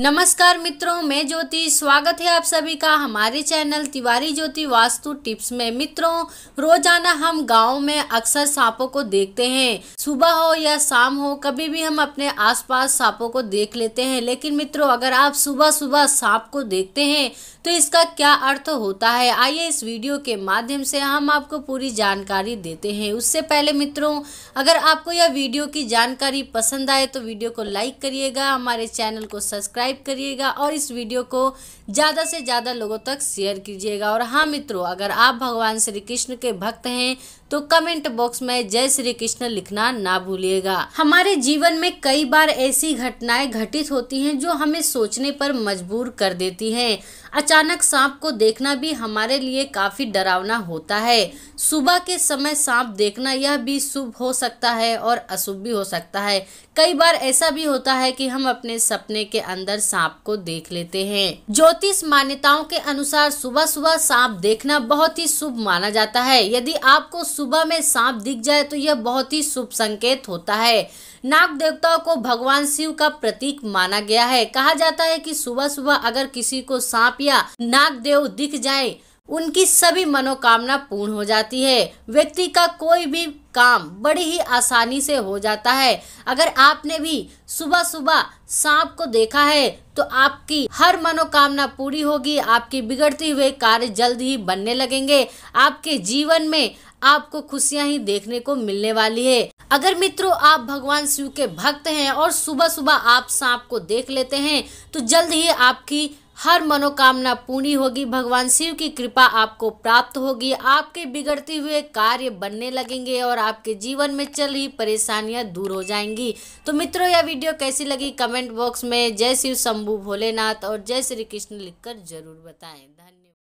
नमस्कार मित्रों मैं ज्योति स्वागत है आप सभी का हमारे चैनल तिवारी ज्योति वास्तु टिप्स में मित्रों रोजाना हम गांव में अक्सर सांपों को देखते हैं सुबह हो या शाम हो कभी भी हम अपने आसपास सांपों को देख लेते हैं लेकिन मित्रों अगर आप सुबह सुबह सांप को देखते हैं तो इसका क्या अर्थ होता है आइए इस वीडियो के माध्यम से हम आपको पूरी जानकारी देते हैं उससे पहले मित्रों अगर आपको यह वीडियो की जानकारी पसंद आए तो वीडियो को लाइक करिएगा हमारे चैनल को सब्सक्राइब सब्सक्राइब करिएगा और इस वीडियो को ज़्यादा से ज़्यादा लोगों तक शेयर कीजिएगा और हाँ मित्रों अगर आप भगवान श्री कृष्ण के भक्त हैं तो कमेंट बॉक्स में जय श्री कृष्ण लिखना ना भूलिएगा हमारे जीवन में कई बार ऐसी घटनाएं घटित होती हैं जो हमें सोचने पर मजबूर कर देती हैं अचानक सांप को देखना भी हमारे लिए काफ़ी डरावना होता है सुबह के समय सांप देखना यह भी शुभ हो सकता है और अशुभ भी हो सकता है कई बार ऐसा भी होता है कि हम अपने सपने के अंदर कर सांप को देख लेते हैं ज्योतिष मान्यताओं के अनुसार सुबह सुबह सांप देखना बहुत ही शुभ माना जाता है यदि आपको सुबह में सांप दिख जाए तो यह बहुत ही शुभ संकेत होता है नाग देवताओं को भगवान शिव का प्रतीक माना गया है कहा जाता है कि सुबह सुबह अगर किसी को सांप या नाग देव दिख जाए उनकी सभी मनोकामना पूर्ण हो जाती है व्यक्ति का कोई भी काम बड़ी ही आसानी से हो जाता है अगर आपने भी सुबह सुबह सांप को देखा है तो आपकी हर मनोकामना पूरी होगी आपकी बिगड़ती हुए कार्य जल्द ही बनने लगेंगे आपके जीवन में आपको खुशियां ही देखने को मिलने वाली है अगर मित्रों आप भगवान शिव के भक्त हैं और सुबह सुबह आप सांप को देख लेते हैं तो जल्द ही आपकी हर मनोकामना पूरी होगी भगवान शिव की कृपा आपको प्राप्त होगी आपके बिगड़ते हुए कार्य बनने लगेंगे और आपके जीवन में चल रही परेशानियां दूर हो जाएंगी तो मित्रों यह वीडियो कैसी लगी कमेंट बॉक्स में जय शिव शंभु भोलेनाथ और जय श्री कृष्ण लिखकर जरूर बताएं धन्यवाद